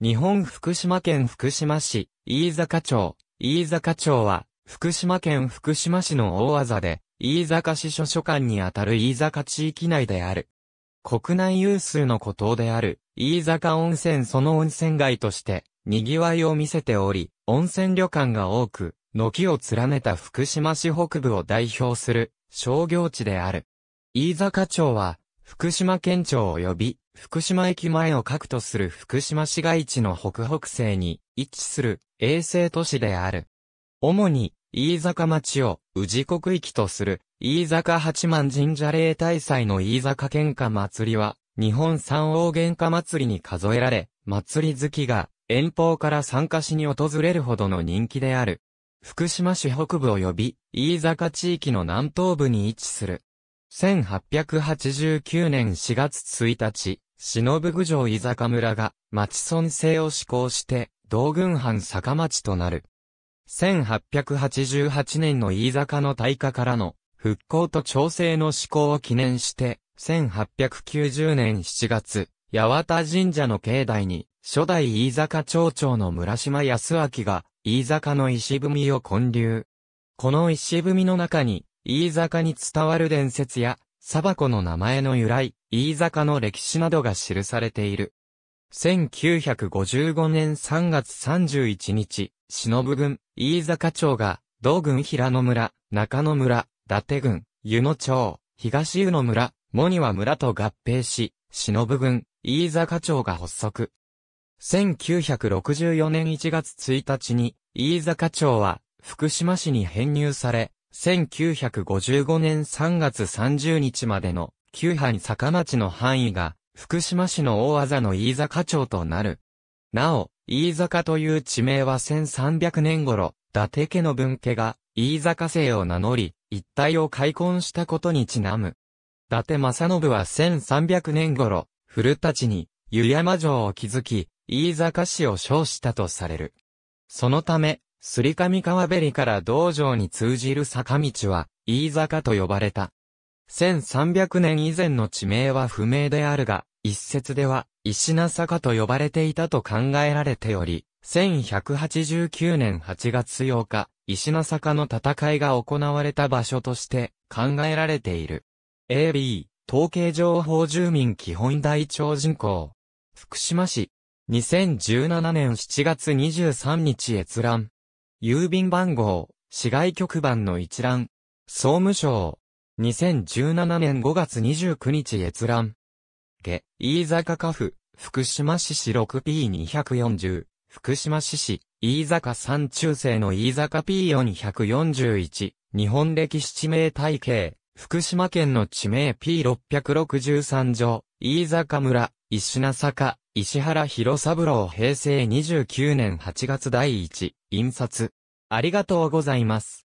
日本福島県福島市、飯坂町。飯坂町は、福島県福島市の大技で、飯坂市書書館にあたる飯坂地域内である。国内有数の孤島である、飯坂温泉その温泉街として、賑わいを見せており、温泉旅館が多く、軒を連ねた福島市北部を代表する商業地である。飯坂町は、福島県庁及び福島駅前を核とする福島市街地の北北西に位置する衛星都市である。主に、飯坂町を宇治国域とする飯坂八幡神社礼大祭の飯坂喧嘩祭りは、日本三王喧嘩祭りに数えられ、祭り好きが遠方から参加しに訪れるほどの人気である。福島市北部及び飯坂地域の南東部に位置する1889年4月1日、忍郡城伊坂村が町村制を施行して、道軍藩坂町となる。1888年の飯坂の大火からの復興と調整の施行を記念して、1890年7月、八幡神社の境内に、初代飯坂町長の村島康明が、飯坂の石踏みを建立。この石踏みの中に、飯坂に伝わる伝説や、サバコの名前の由来、飯坂の歴史などが記されている。1955年3月31日、忍軍、飯坂町が、道軍平野村、中野村、伊達郡、湯野町、東湯野村、茂庭村と合併し、忍軍、飯坂町が発足。1964年1月1日に、飯坂町は、福島市に編入され、1955年3月30日までの、旧藩坂町の範囲が、福島市の大技の飯坂町となる。なお、飯坂という地名は1300年頃、伊達家の分家が、飯坂姓を名乗り、一帯を開墾したことにちなむ。伊達正信は1300年頃、古田に、湯山城を築き、飯坂市を称したとされる。そのため、すりかみ川べりから道場に通じる坂道は、飯坂と呼ばれた。1300年以前の地名は不明であるが、一説では、石名坂と呼ばれていたと考えられており、1189年8月8日、石名坂の戦いが行われた場所として考えられている。AB、統計情報住民基本台帳人口。福島市。2017年7月23日閲覧。郵便番号、市外局番の一覧。総務省。2017年5月29日閲覧。下、飯坂家府、福島市市 6P240、福島市市、飯坂三中世の飯坂 P441、日本歴史地名体系、福島県の地名 P663 条、飯坂村、石名坂、石原広三郎平成29年8月第1、印刷。ありがとうございます。